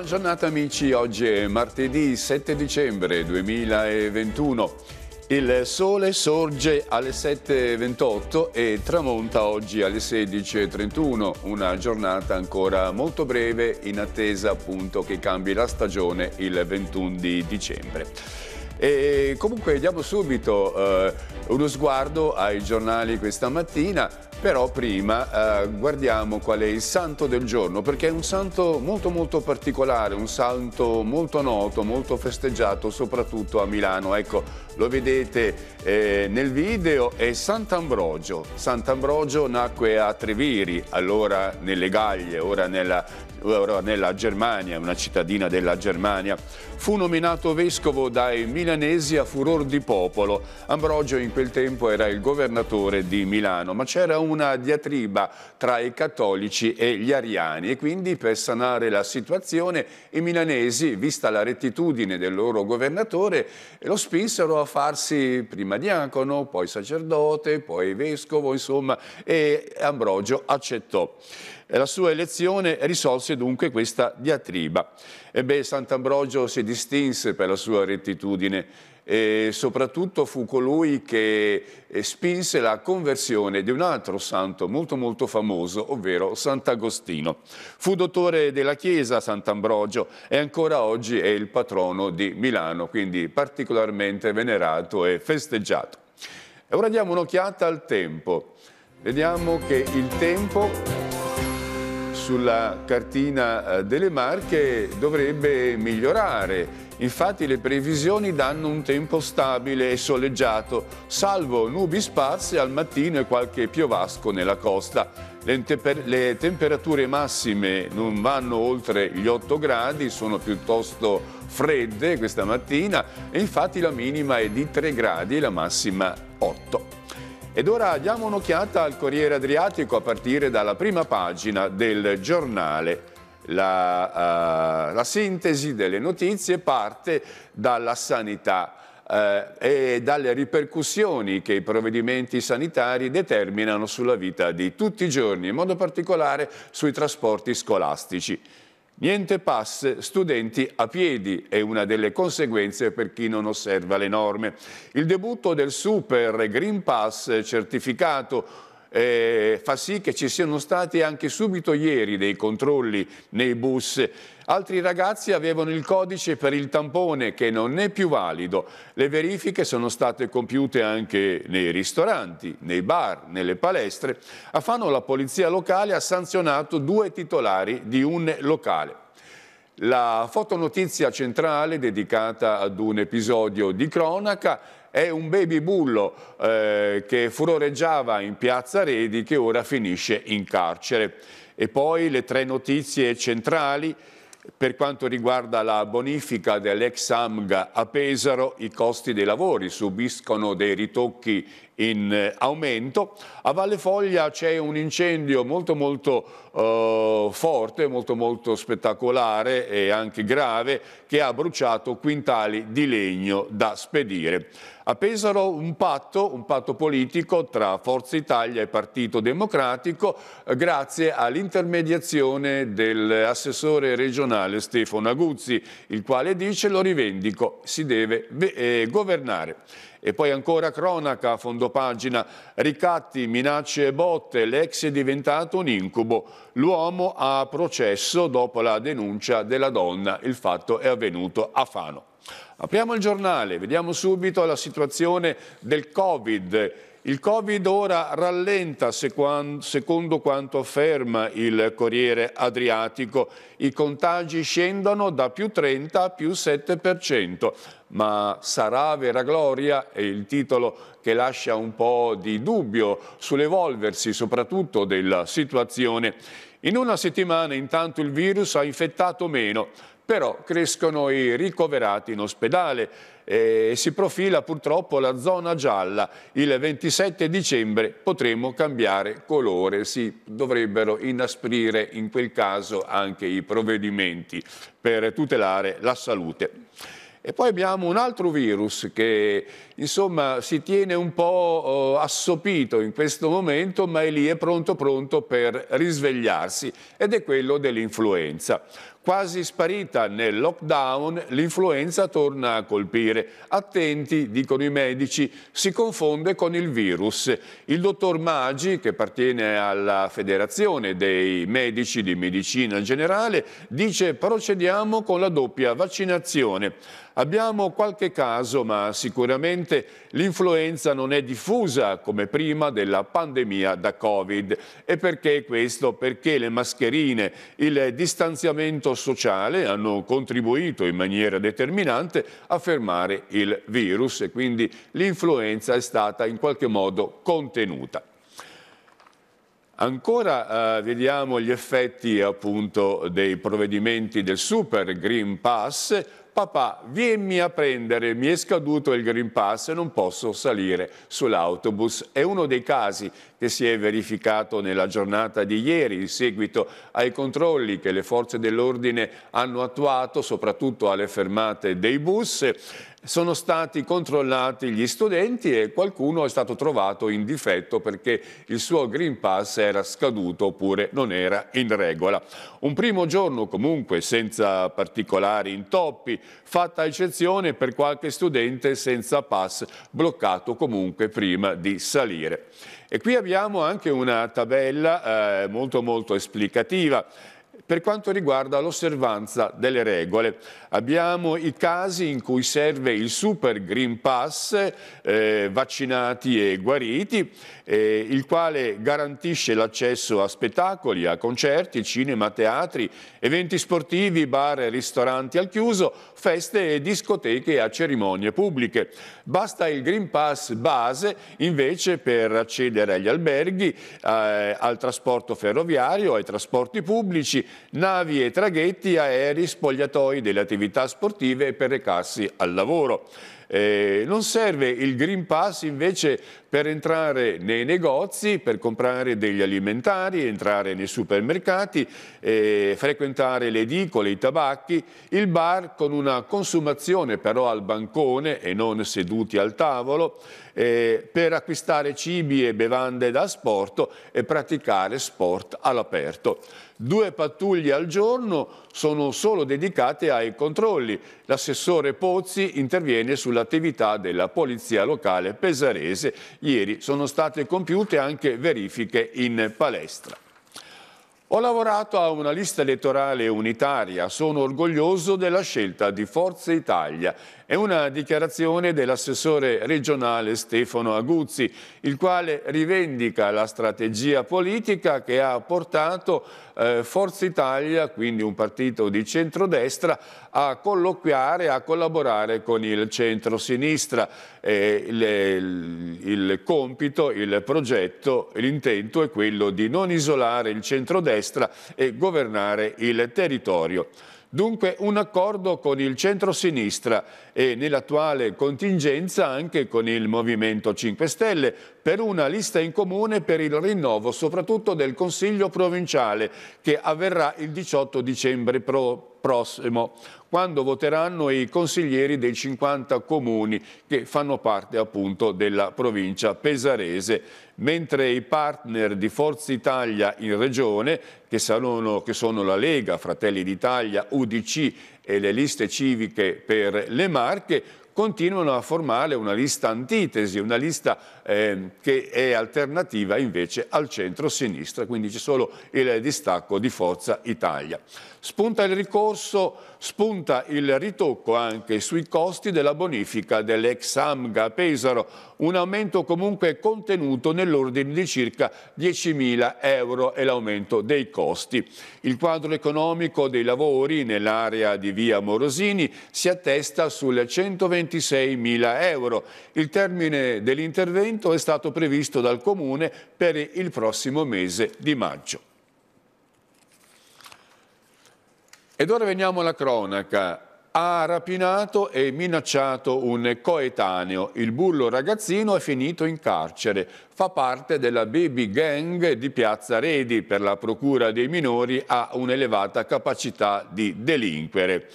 Buona giornata amici, oggi è martedì 7 dicembre 2021. Il sole sorge alle 7.28 e tramonta oggi alle 16.31, una giornata ancora molto breve in attesa appunto che cambi la stagione il 21 di dicembre. E comunque diamo subito eh, uno sguardo ai giornali questa mattina. Però prima eh, guardiamo qual è il santo del giorno, perché è un santo molto molto particolare, un santo molto noto, molto festeggiato, soprattutto a Milano. Ecco, lo vedete eh, nel video, è Sant'Ambrogio. Sant'Ambrogio nacque a Treviri, allora nelle Gaglie, ora nella ora nella Germania, una cittadina della Germania, fu nominato vescovo dai milanesi a furor di popolo. Ambrogio in quel tempo era il governatore di Milano, ma c'era un una diatriba tra i cattolici e gli ariani e quindi per sanare la situazione i milanesi, vista la rettitudine del loro governatore, lo spinsero a farsi prima diacono, poi sacerdote, poi vescovo, insomma, e Ambrogio accettò. La sua elezione risolse dunque questa diatriba. Ebbene, Sant'Ambrogio si distinse per la sua rettitudine e soprattutto fu colui che eh, spinse la conversione di un altro santo molto molto famoso, ovvero Sant'Agostino. Fu dottore della Chiesa Sant'Ambrogio e ancora oggi è il patrono di Milano, quindi particolarmente venerato e festeggiato. E ora diamo un'occhiata al tempo. Vediamo che il tempo sulla cartina eh, delle Marche dovrebbe migliorare. Infatti le previsioni danno un tempo stabile e soleggiato, salvo nubi sparse al mattino e qualche piovasco nella costa. Le, temper le temperature massime non vanno oltre gli 8 gradi, sono piuttosto fredde questa mattina e infatti la minima è di 3 gradi e la massima 8. Ed ora diamo un'occhiata al Corriere Adriatico a partire dalla prima pagina del giornale. La, uh, la sintesi delle notizie parte dalla sanità eh, e dalle ripercussioni che i provvedimenti sanitari determinano sulla vita di tutti i giorni, in modo particolare sui trasporti scolastici. Niente pass, studenti a piedi è una delle conseguenze per chi non osserva le norme. Il debutto del Super Green Pass certificato eh, fa sì che ci siano stati anche subito ieri dei controlli nei bus Altri ragazzi avevano il codice per il tampone che non è più valido. Le verifiche sono state compiute anche nei ristoranti, nei bar, nelle palestre. A Fano la polizia locale ha sanzionato due titolari di un locale. La fotonotizia centrale dedicata ad un episodio di cronaca è un baby bullo eh, che furoreggiava in piazza Redi che ora finisce in carcere. E poi le tre notizie centrali per quanto riguarda la bonifica dell'ex AMGA a Pesaro, i costi dei lavori subiscono dei ritocchi in eh, aumento. A Valle Foglia c'è un incendio molto molto eh, forte, molto molto spettacolare e anche grave che ha bruciato quintali di legno da spedire. A Pesaro un patto, un patto politico tra Forza Italia e Partito Democratico eh, grazie all'intermediazione dell'assessore regionale Stefano Aguzzi, il quale dice lo rivendico, si deve eh, governare. E poi ancora cronaca, a fondo pagina, ricatti, minacce e botte, l'ex è diventato un incubo, l'uomo ha processo dopo la denuncia della donna, il fatto è avvenuto a Fano. Apriamo il giornale, vediamo subito la situazione del Covid il Covid ora rallenta, secondo quanto afferma il Corriere Adriatico. I contagi scendono da più 30 a più 7%, ma sarà vera gloria? È il titolo che lascia un po' di dubbio sull'evolversi soprattutto della situazione. In una settimana intanto il virus ha infettato meno però crescono i ricoverati in ospedale e si profila purtroppo la zona gialla. Il 27 dicembre potremo cambiare colore, si dovrebbero inasprire in quel caso anche i provvedimenti per tutelare la salute. E poi abbiamo un altro virus che insomma si tiene un po' oh, assopito in questo momento, ma è lì è pronto pronto per risvegliarsi ed è quello dell'influenza. Quasi sparita nel lockdown, l'influenza torna a colpire. Attenti, dicono i medici, si confonde con il virus. Il dottor Maggi, che appartiene alla Federazione dei Medici di Medicina Generale, dice procediamo con la doppia vaccinazione. Abbiamo qualche caso, ma sicuramente l'influenza non è diffusa come prima della pandemia da Covid. E perché questo? Perché le mascherine, il distanziamento stato sociale hanno contribuito in maniera determinante a fermare il virus e quindi l'influenza è stata in qualche modo contenuta. Ancora eh, vediamo gli effetti appunto dei provvedimenti del Super Green Pass papà vieni a prendere, mi è scaduto il Green Pass e non posso salire sull'autobus. È uno dei casi che si è verificato nella giornata di ieri in seguito ai controlli che le forze dell'ordine hanno attuato, soprattutto alle fermate dei bus sono stati controllati gli studenti e qualcuno è stato trovato in difetto perché il suo Green Pass era scaduto oppure non era in regola. Un primo giorno comunque senza particolari intoppi, fatta eccezione per qualche studente senza pass bloccato comunque prima di salire. E qui abbiamo anche una tabella eh, molto molto esplicativa per quanto riguarda l'osservanza delle regole. Abbiamo i casi in cui serve il Super Green Pass, eh, vaccinati e guariti, eh, il quale garantisce l'accesso a spettacoli, a concerti, cinema, teatri, eventi sportivi, bar, e ristoranti al chiuso feste e discoteche a cerimonie pubbliche. Basta il Green Pass base invece per accedere agli alberghi, eh, al trasporto ferroviario, ai trasporti pubblici, navi e traghetti, aerei, spogliatoi delle attività sportive e per recarsi al lavoro. Eh, non serve il Green Pass invece per entrare nei negozi, per comprare degli alimentari, entrare nei supermercati, eh, frequentare le edicole, i tabacchi, il bar con una consumazione però al bancone e non seduti al tavolo, eh, per acquistare cibi e bevande da sport e praticare sport all'aperto. Due pattuglie al giorno sono solo dedicate ai controlli. L'assessore Pozzi interviene sull'attività della polizia locale pesarese. Ieri sono state compiute anche verifiche in palestra. Ho lavorato a una lista elettorale unitaria, sono orgoglioso della scelta di Forza Italia. È una dichiarazione dell'assessore regionale Stefano Aguzzi, il quale rivendica la strategia politica che ha portato eh, Forza Italia, quindi un partito di centrodestra, a colloquiare, a collaborare con il centrosinistra. Eh, il, il, il compito, il progetto, l'intento è quello di non isolare il centrodestra destra e governare il territorio. Dunque un accordo con il centro-sinistra e nell'attuale contingenza anche con il Movimento 5 Stelle per una lista in comune per il rinnovo soprattutto del Consiglio provinciale che avverrà il 18 dicembre pro prossimo, quando voteranno i consiglieri dei 50 comuni che fanno parte appunto della provincia pesarese, mentre i partner di Forza Italia in regione, che sono, che sono la Lega, Fratelli d'Italia, UDC e le liste civiche per le Marche, continuano a formare una lista antitesi, una lista Ehm, che è alternativa invece al centro-sinistra, quindi c'è solo il distacco di Forza Italia. Spunta il ricorso, spunta il ritocco anche sui costi della bonifica dell'ex Amga Pesaro, un aumento comunque contenuto nell'ordine di circa 10.000 euro e l'aumento dei costi. Il quadro economico dei lavori nell'area di via Morosini si attesta sulle 126.000 euro. Il termine dell'intervento finanziamento è stato previsto dal Comune per il prossimo mese di maggio. Ed ora veniamo alla cronaca ha rapinato e minacciato un coetaneo. Il bullo ragazzino è finito in carcere. Fa parte della baby gang di Piazza Redi. Per la procura dei minori ha un'elevata capacità di delinquere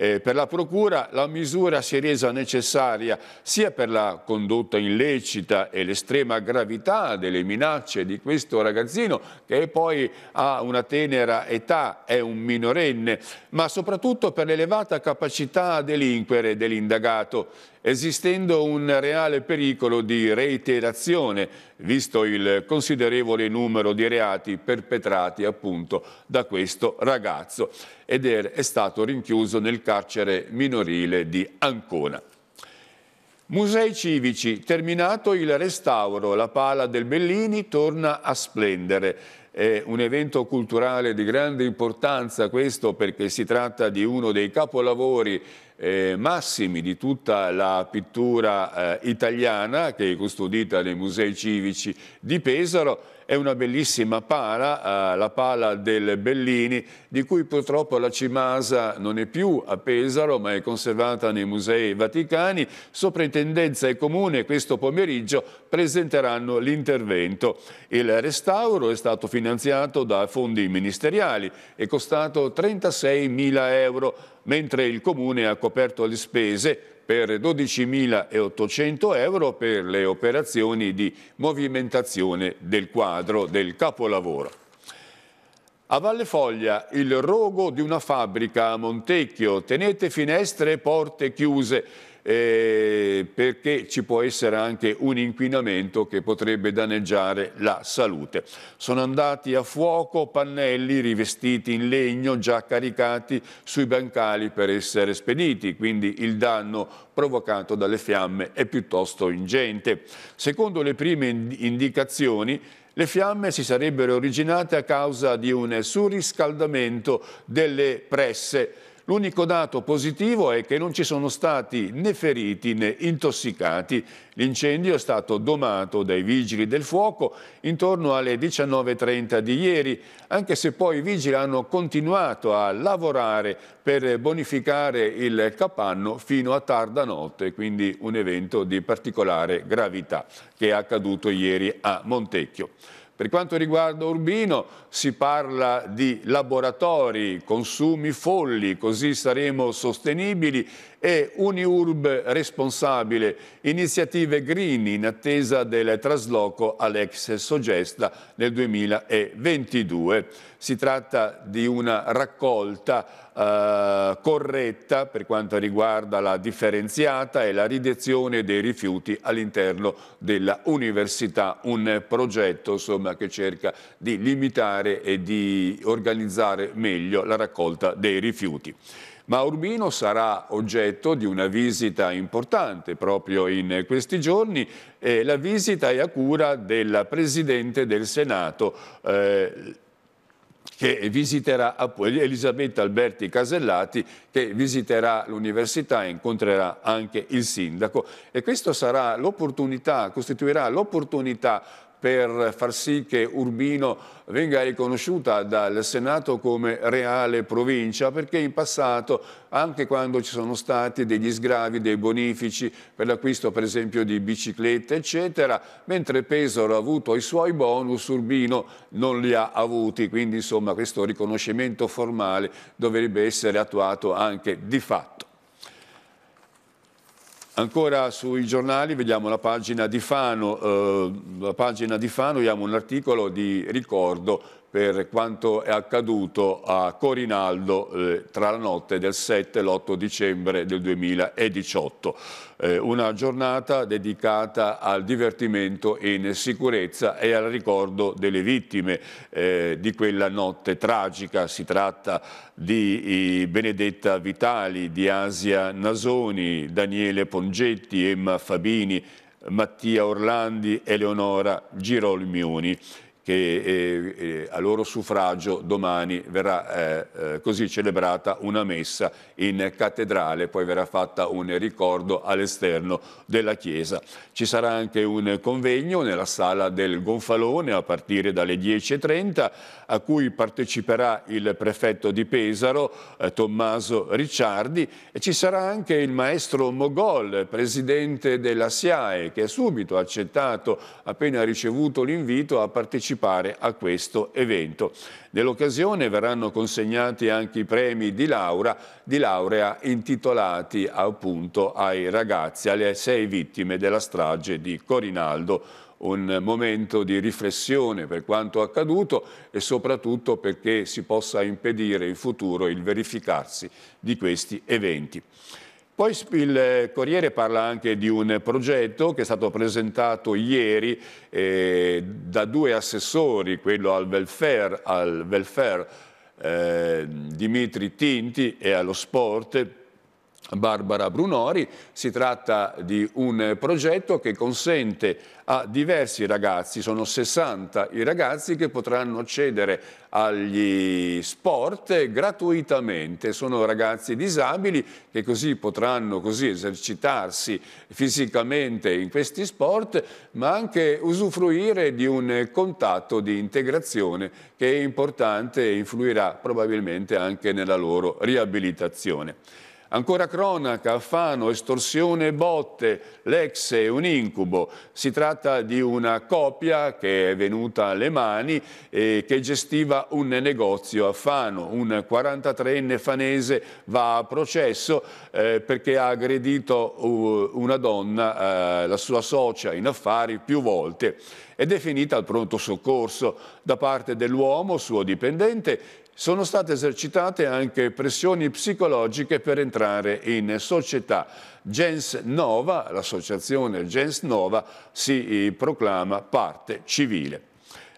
eh, per la Procura la misura si è resa necessaria sia per la condotta illecita e l'estrema gravità delle minacce di questo ragazzino che poi ha una tenera età, è un minorenne, ma soprattutto per l'elevata capacità a delinquere dell'indagato esistendo un reale pericolo di reiterazione, visto il considerevole numero di reati perpetrati appunto da questo ragazzo ed è stato rinchiuso nel carcere minorile di Ancona. Musei civici, terminato il restauro, la pala del Bellini torna a splendere. È un evento culturale di grande importanza questo perché si tratta di uno dei capolavori eh, massimi di tutta la pittura eh, italiana che è custodita nei musei civici di Pesaro è una bellissima pala, eh, la pala del Bellini, di cui purtroppo la Cimasa non è più a Pesaro, ma è conservata nei musei vaticani. Soprintendenza e Comune questo pomeriggio presenteranno l'intervento. Il restauro è stato finanziato da fondi ministeriali e costato 36 mila euro, mentre il Comune ha coperto le spese per 12.800 euro per le operazioni di movimentazione del quadro del capolavoro. A Valle Foglia il rogo di una fabbrica a Montecchio, tenete finestre e porte chiuse, eh, perché ci può essere anche un inquinamento che potrebbe danneggiare la salute. Sono andati a fuoco pannelli rivestiti in legno già caricati sui bancali per essere spediti, quindi il danno provocato dalle fiamme è piuttosto ingente. Secondo le prime indicazioni, le fiamme si sarebbero originate a causa di un surriscaldamento delle presse L'unico dato positivo è che non ci sono stati né feriti né intossicati. L'incendio è stato domato dai vigili del fuoco intorno alle 19.30 di ieri, anche se poi i vigili hanno continuato a lavorare per bonificare il capanno fino a tarda notte, quindi un evento di particolare gravità che è accaduto ieri a Montecchio. Per quanto riguarda Urbino si parla di laboratori, consumi folli, così saremo sostenibili e Uniurb responsabile, iniziative green in attesa del trasloco all'ex Sogesta nel 2022. Si tratta di una raccolta eh, corretta per quanto riguarda la differenziata e la ridezione dei rifiuti all'interno della università, un progetto insomma, che cerca di limitare e di organizzare meglio la raccolta dei rifiuti ma Urbino sarà oggetto di una visita importante proprio in questi giorni. Eh, la visita è a cura del Presidente del Senato, eh, che visiterà Elisabetta Alberti Casellati che visiterà l'università e incontrerà anche il sindaco e questo sarà l'opportunità, costituirà l'opportunità per far sì che Urbino venga riconosciuta dal Senato come reale provincia, perché in passato, anche quando ci sono stati degli sgravi, dei bonifici per l'acquisto per esempio di biciclette, eccetera, mentre Pesaro ha avuto i suoi bonus, Urbino non li ha avuti, quindi insomma questo riconoscimento formale dovrebbe essere attuato anche di fatto. Ancora sui giornali vediamo la pagina di Fano, eh, la pagina di Fano abbiamo un articolo di ricordo per quanto è accaduto a Corinaldo eh, tra la notte del 7 e l'8 dicembre del 2018. Eh, una giornata dedicata al divertimento in sicurezza e al ricordo delle vittime eh, di quella notte tragica. Si tratta di eh, Benedetta Vitali, di Asia Nasoni, Daniele Pongetti, Emma Fabini, Mattia Orlandi, Eleonora Girolmioni che eh, eh, a loro suffragio domani verrà eh, eh, così celebrata una messa in cattedrale, poi verrà fatta un ricordo all'esterno della chiesa. Ci sarà anche un convegno nella sala del Gonfalone a partire dalle 10.30 a cui parteciperà il prefetto di Pesaro eh, Tommaso Ricciardi e ci sarà anche il maestro Mogol, presidente della SIAE, che subito ha accettato appena ricevuto l'invito a partecipare partecipare a questo evento. Nell'occasione verranno consegnati anche i premi di, Laura, di laurea intitolati appunto ai ragazzi, alle sei vittime della strage di Corinaldo un momento di riflessione per quanto accaduto e soprattutto perché si possa impedire in futuro il verificarsi di questi eventi. Poi il Corriere parla anche di un progetto che è stato presentato ieri eh, da due assessori, quello al welfare, al welfare eh, Dimitri Tinti e allo sport Barbara Brunori. Si tratta di un progetto che consente a diversi ragazzi, sono 60 i ragazzi che potranno accedere agli sport gratuitamente. Sono ragazzi disabili che così potranno così esercitarsi fisicamente in questi sport, ma anche usufruire di un contatto di integrazione che è importante e influirà probabilmente anche nella loro riabilitazione. Ancora cronaca, Affano, estorsione e botte, l'ex è un incubo. Si tratta di una coppia che è venuta alle mani e che gestiva un negozio a Fano. Un 43enne fanese va a processo eh, perché ha aggredito uh, una donna, eh, la sua socia in affari, più volte ed è finita al pronto soccorso. Da parte dell'uomo, suo dipendente, sono state esercitate anche pressioni psicologiche per entrare in società. Gens Nova, l'associazione Gens Nova, si eh, proclama parte civile.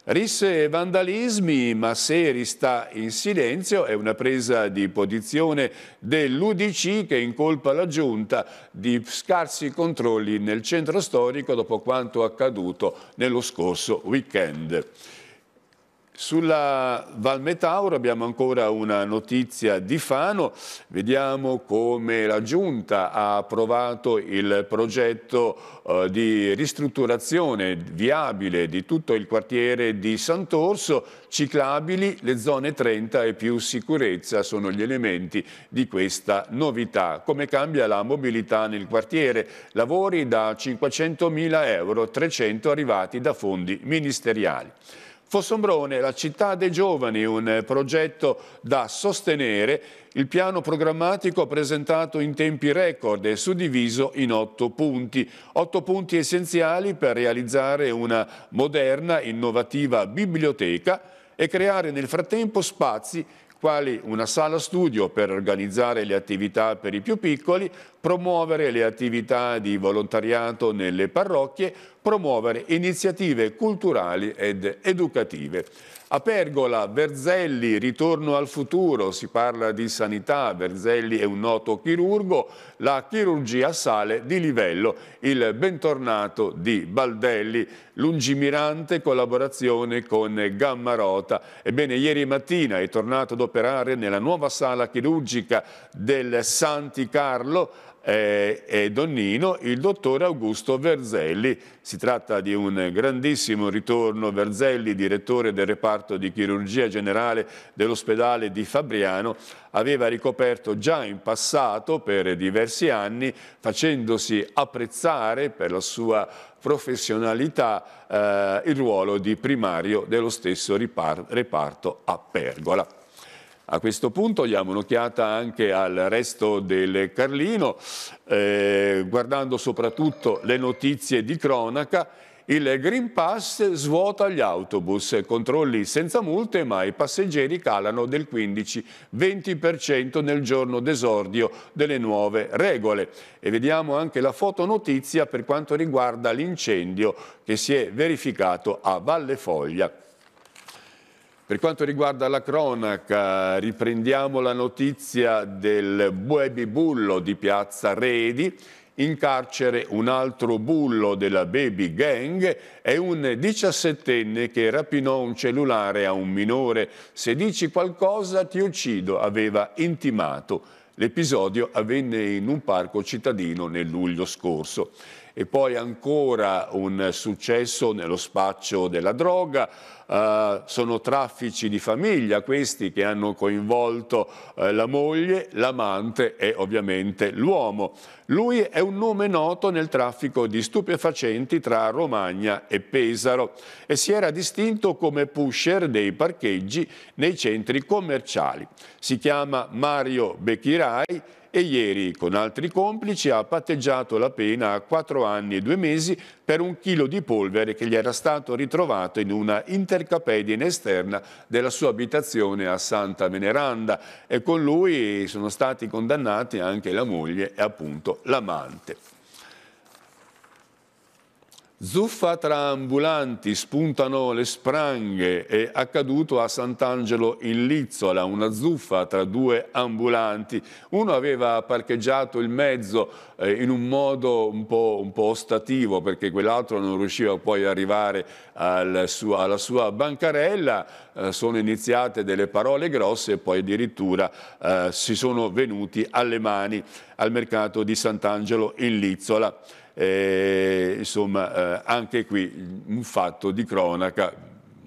Risse e vandalismi, ma se rista in silenzio è una presa di posizione dell'Udc che incolpa la Giunta di scarsi controlli nel centro storico dopo quanto accaduto nello scorso weekend. Sulla Val Metauro abbiamo ancora una notizia di Fano, vediamo come la Giunta ha approvato il progetto eh, di ristrutturazione viabile di tutto il quartiere di Sant'Orso, ciclabili, le zone 30 e più sicurezza sono gli elementi di questa novità. Come cambia la mobilità nel quartiere? Lavori da 500.000 euro, 300 arrivati da fondi ministeriali. Fossombrone, la città dei giovani, un progetto da sostenere. Il piano programmatico presentato in tempi record è suddiviso in otto punti. Otto punti essenziali per realizzare una moderna, innovativa biblioteca e creare nel frattempo spazi quali una sala studio per organizzare le attività per i più piccoli, promuovere le attività di volontariato nelle parrocchie, promuovere iniziative culturali ed educative. A Pergola, Verzelli, ritorno al futuro, si parla di sanità, Verzelli è un noto chirurgo, la chirurgia sale di livello, il bentornato di Baldelli, lungimirante collaborazione con Gammarota. Ebbene, ieri mattina è tornato ad operare nella nuova sala chirurgica del Santi Carlo, eh, e Donnino il dottore Augusto Verzelli. Si tratta di un grandissimo ritorno. Verzelli, direttore del reparto di chirurgia generale dell'ospedale di Fabriano, aveva ricoperto già in passato per diversi anni, facendosi apprezzare per la sua professionalità eh, il ruolo di primario dello stesso reparto a Pergola. A questo punto diamo un'occhiata anche al resto del Carlino, eh, guardando soprattutto le notizie di cronaca. Il Green Pass svuota gli autobus, controlli senza multe ma i passeggeri calano del 15-20% nel giorno d'esordio delle nuove regole. E vediamo anche la fotonotizia per quanto riguarda l'incendio che si è verificato a Valle Foglia. Per quanto riguarda la cronaca, riprendiamo la notizia del Buebi Bullo di Piazza Redi, in carcere un altro bullo della Baby Gang è un diciassettenne che rapinò un cellulare a un minore. Se dici qualcosa ti uccido, aveva intimato. L'episodio avvenne in un parco cittadino nel luglio scorso e poi ancora un successo nello spaccio della droga, Uh, sono traffici di famiglia questi che hanno coinvolto uh, la moglie, l'amante e ovviamente l'uomo. Lui è un nome noto nel traffico di stupefacenti tra Romagna e Pesaro e si era distinto come pusher dei parcheggi nei centri commerciali. Si chiama Mario Becchirai e ieri con altri complici ha patteggiato la pena a 4 anni e 2 mesi per un chilo di polvere che gli era stato ritrovato in una intercapedine esterna della sua abitazione a Santa Veneranda e con lui sono stati condannati anche la moglie e appunto l'amante. Zuffa tra ambulanti, spuntano le spranghe, è accaduto a Sant'Angelo in Lizzola, una zuffa tra due ambulanti. Uno aveva parcheggiato il mezzo eh, in un modo un po', un po ostativo perché quell'altro non riusciva poi ad arrivare al suo, alla sua bancarella, eh, sono iniziate delle parole grosse e poi addirittura eh, si sono venuti alle mani al mercato di Sant'Angelo in Lizzola. E, insomma, eh, anche qui un fatto di cronaca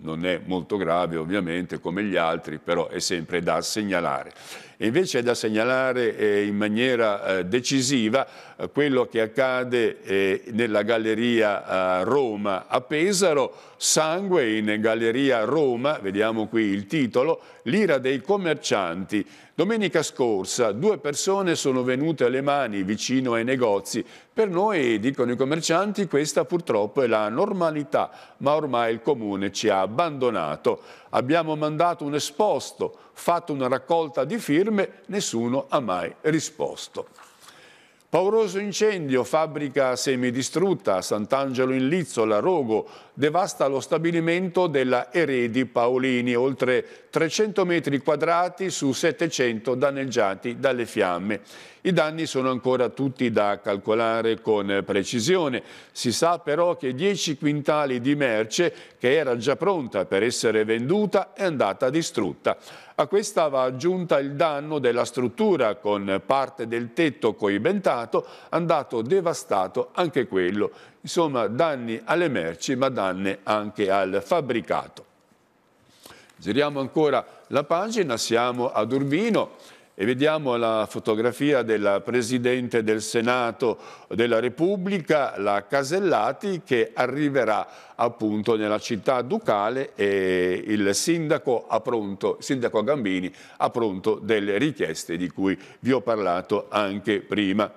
non è molto grave ovviamente come gli altri, però è sempre da segnalare. E invece è da segnalare eh, in maniera eh, decisiva eh, quello che accade eh, nella Galleria Roma a Pesaro, Sangue in Galleria Roma, vediamo qui il titolo, l'ira dei commercianti. Domenica scorsa due persone sono venute alle mani vicino ai negozi. Per noi, dicono i commercianti, questa purtroppo è la normalità, ma ormai il comune ci ha abbandonato. Abbiamo mandato un esposto, fatto una raccolta di firme, nessuno ha mai risposto. Pauroso incendio, fabbrica semidistrutta, Sant'Angelo in Lizzola, Rogo, devasta lo stabilimento della Eredi Paolini, oltre 300 metri quadrati su 700 danneggiati dalle fiamme. I danni sono ancora tutti da calcolare con precisione. Si sa però che 10 quintali di merce, che era già pronta per essere venduta, è andata distrutta. A questa va aggiunta il danno della struttura con parte del tetto coibentato, andato devastato anche quello insomma danni alle merci ma danni anche al fabbricato. Giriamo ancora la pagina, siamo ad Urbino e vediamo la fotografia della Presidente del Senato della Repubblica, la Casellati, che arriverà appunto nella città ducale e il sindaco, ha pronto, sindaco Gambini ha pronto delle richieste di cui vi ho parlato anche prima.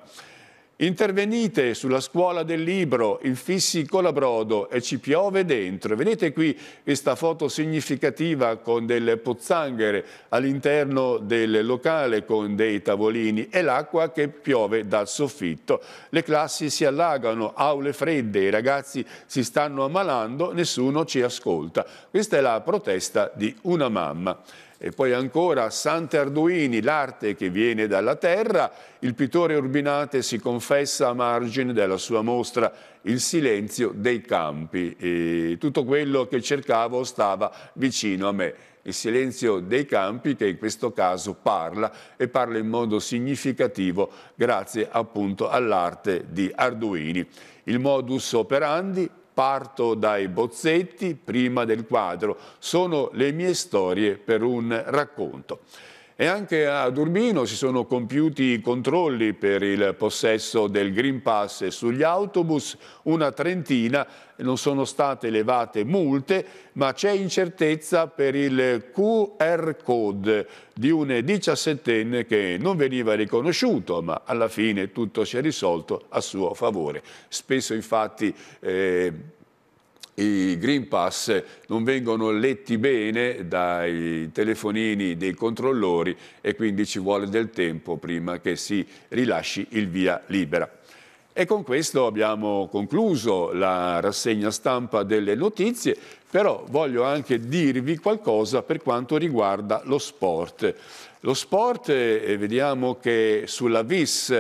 Intervenite sulla scuola del libro, il fissi colabrodo e ci piove dentro. Vedete qui questa foto significativa con delle pozzanghere all'interno del locale con dei tavolini e l'acqua che piove dal soffitto. Le classi si allagano, aule fredde, i ragazzi si stanno ammalando, nessuno ci ascolta. Questa è la protesta di una mamma. E poi ancora Sante Arduini, l'arte che viene dalla terra, il pittore Urbinate si confessa a margine della sua mostra Il silenzio dei campi. E tutto quello che cercavo stava vicino a me. Il silenzio dei campi che in questo caso parla e parla in modo significativo grazie appunto all'arte di Arduini. Il modus operandi Parto dai bozzetti prima del quadro. Sono le mie storie per un racconto. E anche a Durbino si sono compiuti controlli per il possesso del Green Pass sugli autobus, una trentina, non sono state levate multe, ma c'è incertezza per il QR code di un diciassettenne che non veniva riconosciuto, ma alla fine tutto si è risolto a suo favore. Spesso infatti... Eh, i Green Pass non vengono letti bene dai telefonini dei controllori e quindi ci vuole del tempo prima che si rilasci il via libera. E con questo abbiamo concluso la rassegna stampa delle notizie, però voglio anche dirvi qualcosa per quanto riguarda lo sport. Lo sport, eh, vediamo che sulla VIS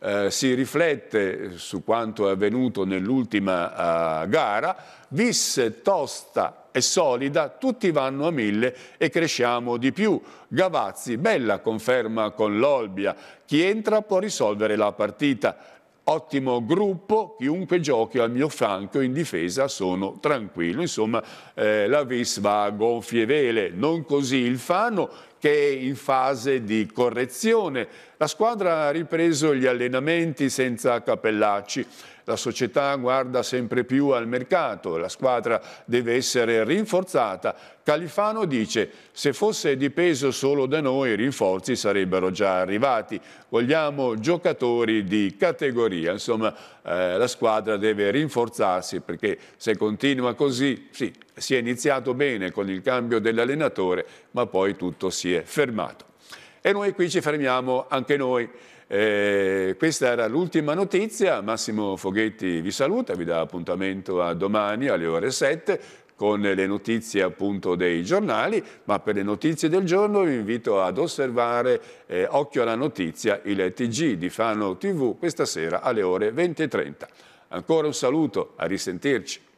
eh, si riflette su quanto è avvenuto nell'ultima eh, gara, visse tosta e solida, tutti vanno a mille e cresciamo di più. Gavazzi, bella conferma con l'Olbia, chi entra può risolvere la partita. Ottimo gruppo, chiunque giochi al mio fianco in difesa sono tranquillo. Insomma, eh, la Vis va a gonfie vele, non così il Fano che è in fase di correzione. La squadra ha ripreso gli allenamenti senza Cappellacci. La società guarda sempre più al mercato, la squadra deve essere rinforzata. Califano dice se fosse dipeso solo da noi i rinforzi sarebbero già arrivati. Vogliamo giocatori di categoria, insomma eh, la squadra deve rinforzarsi perché se continua così sì, si è iniziato bene con il cambio dell'allenatore ma poi tutto si è è fermato. E noi qui ci fermiamo anche noi. Eh, questa era l'ultima notizia, Massimo Foghetti vi saluta, vi dà appuntamento a domani alle ore 7 con le notizie appunto dei giornali, ma per le notizie del giorno vi invito ad osservare eh, Occhio alla notizia, il TG di Fano TV questa sera alle ore 20.30. Ancora un saluto, a risentirci.